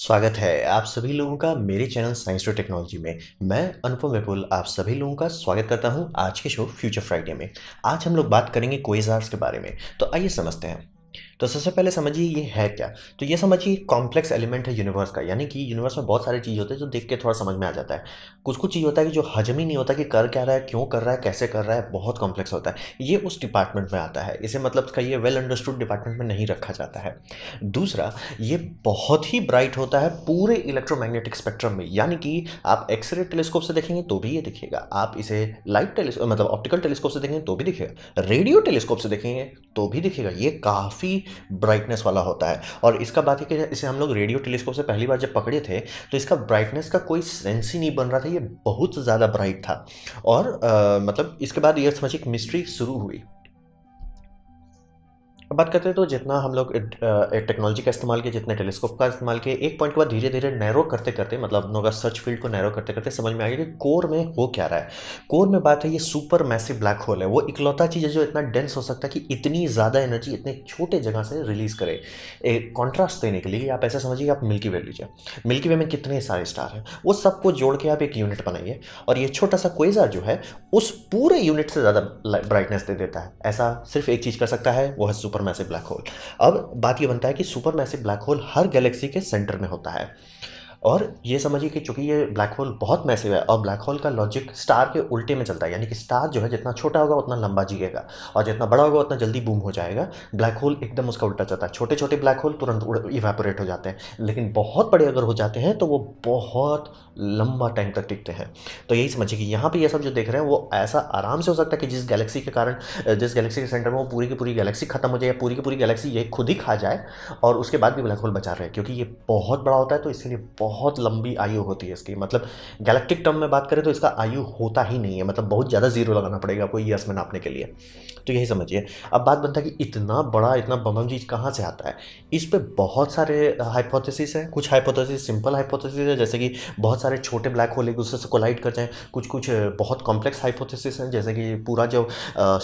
स्वागत है आप सभी लोगों का मेरे चैनल साइंस टू टेक्नोलॉजी में मैं अनुपम विपुल आप सभी लोगों का स्वागत करता हूं आज के शो फ्यूचर फ्राइडे में आज हम लोग बात करेंगे क्वेजार्स के बारे में तो आइए समझते हैं तो सबसे पहले समझिए ये है क्या तो ये समझिए कॉम्प्लेक्स एलिमेंट है यूनिवर्स का यानी कि यूनिवर्स में बहुत सारी चीज़ होते हैं जो देख के थोड़ा समझ में आ जाता है कुछ कुछ चीज़ होता है कि जो हजम ही नहीं होता कि कर क्या रहा है क्यों कर रहा है कैसे कर रहा है बहुत कॉम्प्लेक्स होता है ये उस डिपार्टमेंट में आता है इसे मतलब इसका ये वेल अंडरस्टूड डिपार्टमेंट में नहीं रखा जाता है दूसरा ये बहुत ही ब्राइट होता है पूरे इलेक्ट्रोमैग्नेटिक स्पेक्ट्रम में यानी कि आप एक्सरे टेलीस्कोप से देखेंगे तो भी ये दिखेगा आप इसे लाइट टेलीस्कोप मतलब ऑप्टिकल टेलीस्कोप से देखेंगे तो भी दिखेगा रेडियो टेलीस्कोप से देखेंगे तो भी दिखेगा ये काफ़ी ब्राइटनेस वाला होता है और इसका बात है कि इसे हम लोग रेडियो टेलीस्कोप से पहली बार जब पकड़े थे तो इसका ब्राइटनेस का कोई सेंस ही नहीं बन रहा था ये बहुत ज़्यादा ब्राइट था और आ, मतलब इसके बाद ये समझिए मिस्ट्री शुरू हुई बात करते हैं तो जितना हम लोग टेक्नोलॉजी का इस्तेमाल किया जितने टेलीस्कोप का इस्तेमाल किया एक पॉइंट के बाद धीरे धीरे नैरो करते करते मतलब हम लोग सर्च फील्ड को नैरो करते करते समझ में आ गया कि कोर में हो क्या रहा है कोर में बात है ये सुपर मैसिव ब्लैक होल है वो इकलौता चीज़ है जो इतना डेंस हो सकता है कि इतनी ज़्यादा एनर्जी इतने छोटे जगह से रिलीज़ करे एक कॉन्ट्रास्ट देने के लिए आप ऐसा समझिए आप मिल्की वे लीजिए मिल्की वे में कितने सारे स्टार हैं वो सबको जोड़ के आप एक यूनिट बनाइए और ये छोटा सा कोयजा जो है उस पूरे यूनिट से ज़्यादा ब्राइटनेस दे देता है ऐसा सिर्फ एक चीज़ कर सकता है वो है super super massive black hole अब बात यह बनता है कि सुपर मैसिव ब्लैक होल हर गैलेक्सी के सेंटर में होता है और ये समझिए कि चूंकि ये ब्लैक होल बहुत मैसिव है और ब्लैक होल का लॉजिक स्टार के उल्टे में चलता है यानी कि स्टार जो है जितना छोटा होगा उतना लंबा जिएगा और जितना बड़ा होगा उतना जल्दी बूम हो जाएगा ब्लैक होल एकदम उसका उल्टा चलता है छोटे छोटे ब्लैक होल तुरंत इवेपोरेट हो जाते हैं लेकिन बहुत बड़े अगर हो जाते हैं तो वो बहुत लंबा टाइम तक टिकते हैं तो यही समझिए कि यहाँ पर यह सब जो देख रहे हैं वो ऐसा आराम से हो सकता है कि जिस गैलेक्सी के कारण जिस गैलेक्सी के सेंटर में वो पूरी की पूरी गैलेक्सी खत्म हो जाए या पूरी की पूरी गैलेक्सी ये खुद ही खा जाए और उसके बाद भी ब्लैक होल बचा रहे क्योंकि ये बहुत बड़ा होता है तो इसलिए बहुत बहुत लंबी आयु होती है इसकी मतलब गैलेक्टिक टर्म में बात करें तो इसका आयु होता ही नहीं है मतलब बहुत ज़्यादा जीरो लगाना पड़ेगा आपको ईयर्स में नापने के लिए तो यही समझिए अब बात बनता है कि इतना बड़ा इतना बमम चीज कहाँ से आता है इस पर बहुत सारे हाइपोथेसिस हैं कुछ हाइपोथेसिस सिंपल हाइपोथेसिस है जैसे कि बहुत सारे छोटे ब्लैक होल एक दूसरे से कोलाइड कर जाएँ कुछ कुछ बहुत कॉम्प्लेक्स हाइपोथेसिस हैं जैसे कि पूरा जो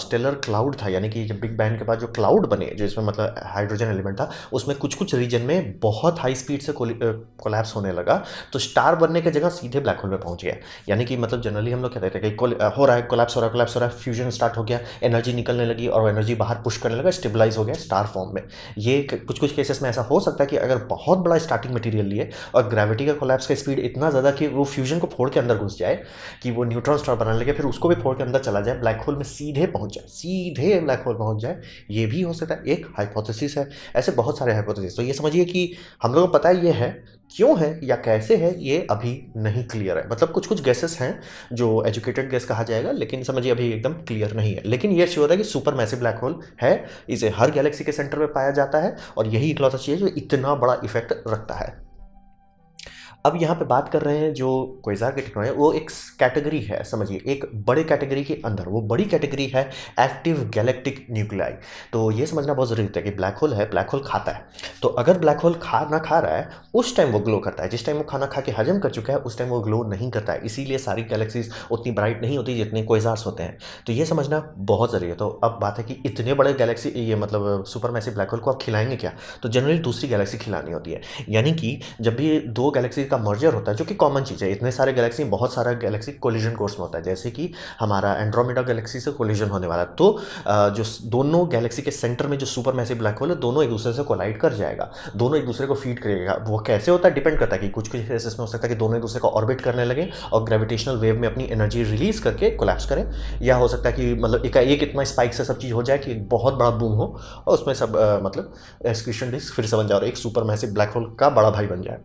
स्टेलर क्लाउड था यानी कि बिग बैंड के बाद जो क्लाउड बने जिसमें मतलब हाइड्रोजन एलिमेंट था उसमें कुछ कुछ रीजन में बहुत हाई स्पीड से कोलैप्स होने लगे लगा तो स्टार बनने की जगह सीधे ब्लैक होल में पहुंच गया यानी कि मतलब जनरली हम लोग क्या देखते हैं कि हो रहा है कोलैप्स हो रहा है कोलैप्स हो रहा है फ्यूजन स्टार्ट हो गया एनर्जी निकलने लगी और एनर्जी बाहर पुश करने लगा स्टेबलाइज हो गया स्टार फॉर्म में ये कुछ कुछ केसेस में ऐसा हो सकता है कि अगर बहुत बड़ा स्टार्टिंग मटीरियल लिए और ग्रेविटी का कोलैप्स का स्पीड इतना ज़्यादा कि वो फ्यूजन को फोड़ के अंदर घुस जाए कि वो न्यूट्रॉन स्टार बनाने लगे फिर उसको भी फोड़ के अंदर चला जाए ब्लैक होल में सीधे पहुंच जाए सीधे ब्लैक होल पहुंच जाए ये भी हो सकता है एक हाइपोथेसिस है ऐसे बहुत सारे हाइपोथेसिस तो ये समझिए कि हम लोग को पता ये है क्यों है या कैसे है ये अभी नहीं क्लियर है मतलब कुछ कुछ गैसेस हैं जो एजुकेटेड गैस कहा जाएगा लेकिन समझिए अभी एकदम क्लियर नहीं है लेकिन ये श्योर है कि सुपर मैसिव ब्लैक होल है इसे हर गैलेक्सी के सेंटर में पाया जाता है और यही इकलौता चीज़ जो इतना बड़ा इफेक्ट रखता है अब यहाँ पे बात कर रहे हैं जो कोयज़ा के टेक्नोलॉजी वो एक कैटेगरी है समझिए एक बड़े कैटेगरी के अंदर वो बड़ी कैटेगरी है एक्टिव गैलेक्टिक न्यूक्लियाई तो ये समझना बहुत ज़रूरी है कि ब्लैक होल है ब्लैक होल खाता है तो अगर ब्लैक होल खाना खा रहा है उस टाइम वो ग्लो करता है जिस टाइम वो खाना खा के हजम कर चुका है उस टाइम वो ग्लो नहीं करता है इसीलिए सारी गैलेक्सीज उतनी ब्राइट नहीं होती जितने कोयजार्स होते हैं तो ये समझना बहुत ज़रूरी है तो अब बात है कि इतने बड़े गैलेक्सी ये मतलब सुपर मैसिव ब्लैक होल को आप खिलाएंगे क्या तो जनरली दूसरी गैलेक्सी खिलानी होती है यानी कि जब भी दो गैलेक्सी का मर्जर होता है जो कि कॉमन चीज़ है इतने सारे गैलेक्सी बहुत सारा गैलेक्सी कोलिजन कोर्स में होता है जैसे कि हमारा एंड्रोमेडा गैलेक्सी से कोलिजन होने वाला तो जो दोनों गैलेक्सी के सेंटर में जो सुपर मैसिव ब्लैक होल है दोनों एक दूसरे से कोलाइड कर जाएगा दोनों एक दूसरे को फीड करेगा वो कैसे होता है डिपेंड करता है कि कुछ कुछ केसेस में हो सकता है कि दोनों एक दूसरे को ऑर्बिट करने लगे और ग्रेविटेशनल वेव में अपनी एनर्जी रिलीज करके कोलैप्स करें या हो सकता है कि मतलब एक एक इतना स्पाइक से सब चीज़ हो जाए कि एक बहुत बड़ा बूम हो और उसमें सब आ, मतलब एक्सक्रीशन डिस्क फिर से बन जाए और एक सुपर मैसिव ब्लैक होल का बड़ा भाई बन जाए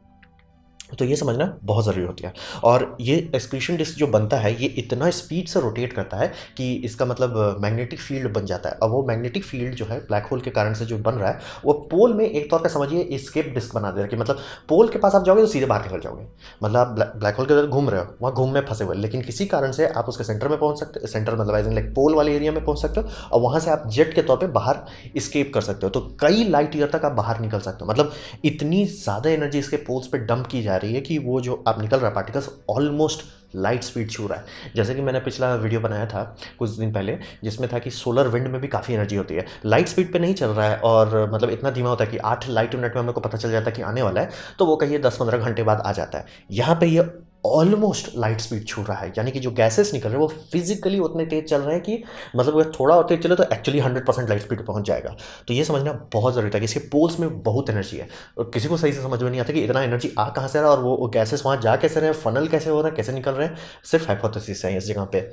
तो ये समझना बहुत ज़रूरी होती है और ये एक्सक्रीशन डिस्क जो बनता है ये इतना स्पीड से रोटेट करता है कि इसका मतलब मैग्नेटिक फील्ड बन जाता है और वो मैग्नेटिक फील्ड जो है ब्लैक होल के कारण से जो बन रहा है वो पोल में एक तौर पर समझिए स्केप डिस्क बना दे रहा है कि मतलब पोल के पास आप जाओगे तो सीधे बाहर निकल जाओगे मतलब ब्लैक होल के अंदर घूम रहे हो वहाँ घूम में फंसे हुए लेकिन किसी कारण से आप उसके सेंटर में पहुँच सकते सेंटर मतलब एज लाइक पोल वाले एरिया में पहुँच सकते हो और वहाँ से आप जेट के तौर पर बाहर स्केप कर सकते हो तो कई लाइट ईयर तक आप बाहर निकल सकते हो मतलब इतनी ज़्यादा एनर्जी इसके पोल्स पर डंप की जाए आ रही है कि वो जो आप निकल रहा है पार्टिकल्स ऑलमोस्ट लाइट स्पीड छू रहा है जैसे कि मैंने पिछला वीडियो बनाया था कुछ दिन पहले जिसमें था कि सोलर विंड में भी काफ़ी एनर्जी होती है लाइट स्पीड पे नहीं चल रहा है और मतलब इतना धीमा होता है कि आठ लाइट मिनट में हम लोग को पता चल जाता है कि आने वाला है तो वो कहिए दस पंद्रह घंटे बाद आ जाता है यहाँ पर ये ऑलमोस्ट लाइट स्पीड छू रहा है यानी कि जो गैसेस निकल रहे हैं वो फिजिकली उतने तेज चल रहे हैं कि मतलब अगर थोड़ा और तेज चले तो actually hundred percent light speed पहुंच जाएगा तो ये समझना बहुत ज़रूरी था कि इसके पोल्स में बहुत एनर्जी है और किसी को सही से समझ में नहीं आता कि इतना एनर्जी आ कहाँ से रहा और वो गैसेस वहाँ जा कैसे रहे हैं फनल कैसे हो रहा है कैसे निकल रहे हैं सिर्फ हाइपोथेसिस है इस जगह पर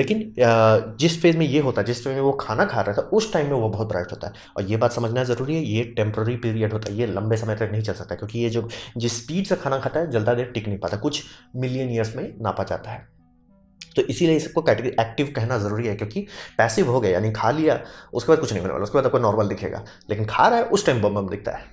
लेकिन जिस फेज में ये होता है जिस फेज में वो खाना खा रहा था उस टाइम में वो बहुत ब्राइट होता है और ये बात समझना ज़रूरी है ये टेम्प्ररी पीरियड होता है ये लंबे समय तक नहीं चल सकता क्योंकि ये जो जिस स्पीड से खाना खाता है जल्दा देर टिक नहीं पाता कुछ मिलियन ईयर्स में नापा जाता है तो इसीलिए इसको कैटेगरी एक्टिव कहना ज़रूरी है क्योंकि पैसिव हो गया यानी खा लिया उसके बाद कुछ नहीं होने वाला उसके बाद आपको नॉर्मल दिखेगा लेकिन खा रहा है उस टाइम बम बम दिखता है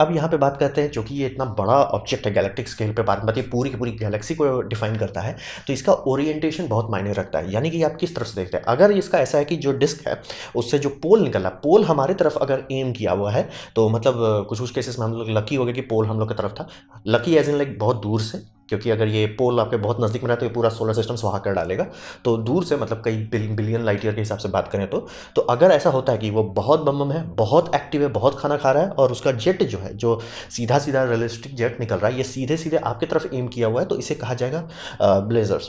अब यहाँ पे बात करते हैं चूँकि ये इतना बड़ा ऑब्जेक्ट है गैलेक्टिक स्केल पे बात मतलब पूरी की पूरी गैलेक्सी को डिफाइन करता है तो इसका ओरिएंटेशन बहुत मायने रखता है यानी कि आप किस तरफ से देखते हैं अगर इसका ऐसा है कि जो डिस्क है उससे जो पोल निकला पोल हमारे तरफ अगर एम किया हुआ है तो मतलब कुछ कुछ केसेस में हम लोग लकी हो गए कि पोल हम लोग की तरफ था लकी एज इन लाइक बहुत दूर से क्योंकि अगर ये पोल आपके बहुत नज़दीक में रहा तो ये पूरा सोलर सिस्टम वहाँ कर डालेगा तो दूर से मतलब कई बिलियन लाइट ईयर के हिसाब से बात करें तो तो अगर ऐसा होता है कि वो बहुत बम है बहुत एक्टिव है बहुत खाना खा रहा है और उसका जेट जो है जो सीधा सीधा रियलिस्टिक जेट निकल रहा है ये सीधे सीधे आपकी तरफ एम किया हुआ है तो इसे कहा जाएगा ब्लेजर्स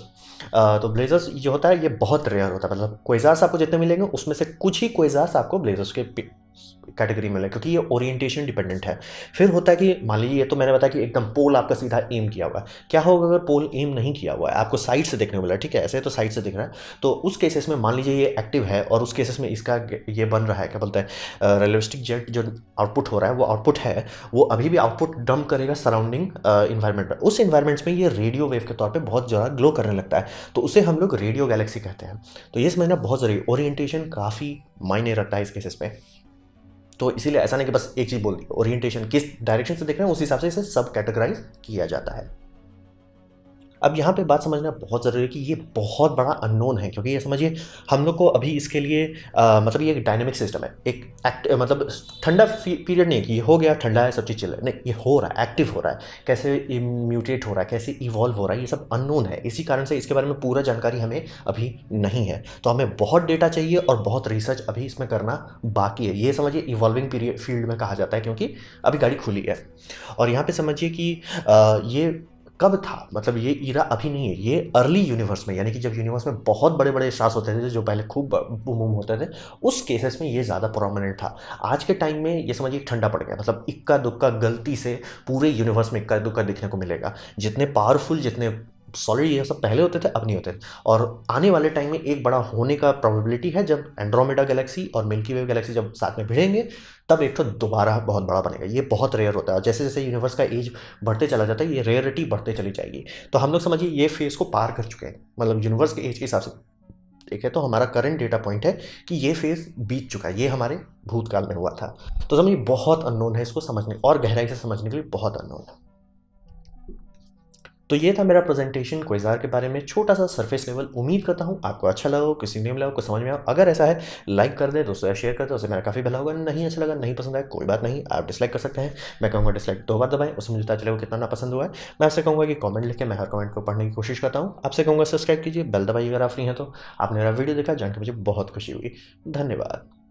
तो ब्लेजर्स जो होता है ये बहुत रेयर होता है मतलब कोयजार्स आपको जितने मिलेंगे उसमें से कुछ ही कोयजार्स आपको ब्लेजर्स के कैटेगरी में ले क्योंकि ये ओरिएंटेशन डिपेंडेंट है फिर होता है कि मान लीजिए ये तो मैंने बताया कि एकदम पोल आपका सीधा एम किया हुआ है क्या होगा अगर पोल एम नहीं किया हुआ है आपको साइड से देखने वाला ठीक है ऐसे तो साइड से दिख रहा है तो उस केसेस में मान लीजिए ये एक्टिव है और उस केसेस में इसका ये बन रहा है क्या बोलते हैं रेलिस्टिक जेट जो आउटपुट हो रहा है वो आउटपुट है वो अभी भी आउटपुट डंप करेगा सराउंडिंग इन्वायरमेंट पर उस इन्वायरमेंट्स में ये रेडियो वेव के तौर पर बहुत ज़्यादा ग्लो करने लगता है तो उसे हम लोग रेडियो गैलेक्सी कहते हैं तो ये समझना बहुत ज़रूरी ओरिएंटेशन काफ़ी मायने रखता है इस केसेस पर तो इसीलिए ऐसा नहीं कि बस एक चीज़ बोल दी ओरिएंटेशन किस डायरेक्शन से देख रहे हैं उस हिसाब से इसे सब कैटेगराइज किया जाता है अब यहाँ पे बात समझना बहुत ज़रूरी है कि ये बहुत बड़ा अननोन है क्योंकि ये समझिए हम लोग को अभी इसके लिए आ, मतलब ये एक डायनेमिक सिस्टम है एक एक्ट मतलब ठंडा पीरियड नहीं है कि ये हो गया ठंडा है सब चीज़ चल रहा है नहीं ये हो रहा है एक्टिव हो रहा है कैसे म्यूटेट हो रहा है कैसे इवॉल्व हो रहा है ये सब अननोन है इसी कारण से इसके बारे में पूरा जानकारी हमें अभी नहीं है तो हमें बहुत डेटा चाहिए और बहुत रिसर्च अभी इसमें करना बाकी है ये समझिए इवॉल्विंग पीरियड फील्ड में कहा जाता है क्योंकि अभी गाड़ी खुली है और यहाँ पर समझिए कि ये कब था मतलब ये ईरा अभी नहीं है ये अर्ली यूनिवर्स में यानी कि जब यूनिवर्स में बहुत बड़े बड़े शास होते थे जो पहले खूब बूम बूम होते थे उस केसेस में ये ज़्यादा प्रोमिनेंट था आज के टाइम में ये समझिए ठंडा पड़ गया मतलब इक्का दुक्का गलती से पूरे यूनिवर्स में इक्का दुक्का दिखने को मिलेगा जितने पावरफुल जितने सॉलिड ये सब पहले होते थे अब नहीं होते थे और आने वाले टाइम में एक बड़ा होने का प्रोबेबिलिटी है जब एंड्रोमेडा गैलेक्सी और मिल्की वे गैलेक्सी जब साथ में भिड़ेंगे तब एक तो दोबारा बहुत बड़ा बनेगा ये बहुत रेयर होता है जैसे जैसे यूनिवर्स का एज बढ़ते चला जाता है ये रेयरिटी बढ़ते चली जाएगी तो हम लोग समझिए ये फेज़ को पार कर चुके हैं मतलब यूनिवर्स के एज के हिसाब से है तो हमारा करंट डेटा पॉइंट है कि ये फेज़ बीत चुका है ये हमारे भूतकाल में हुआ था तो समझिए बहुत अननोन है इसको समझने और गहराई से समझने के लिए बहुत अननोन है तो ये था मेरा प्रेजेंटेशन क्वेजार के बारे में छोटा सा सरफेस लेवल उम्मीद करता हूँ आपको अच्छा लगा हो किसी नेम लगा को समझ में आओ अगर ऐसा है लाइक कर दे दोस्तों शेयर कर दे उससे मेरा काफ़ी भला होगा नहीं अच्छा लगा नहीं पसंद आया कोई बात नहीं आप डिसलाइक कर सकते हैं मैं कहूँगा डिसलाइक दो बार दबाएं उससे मुझे चलेगा कितना ना पसंद हुआ है मैं आपसे कहूँगा कि कॉमेंट लिख के मैं हर कमेंट को पढ़ने की कोशिश करता हूँ आपसे कहूँगा सब्सक्राइब कीजिए बेल दबाइए अगर आप फ्री हैं तो आपने मेरा वीडियो देखा जानकर मुझे बहुत खुशी हुई धन्यवाद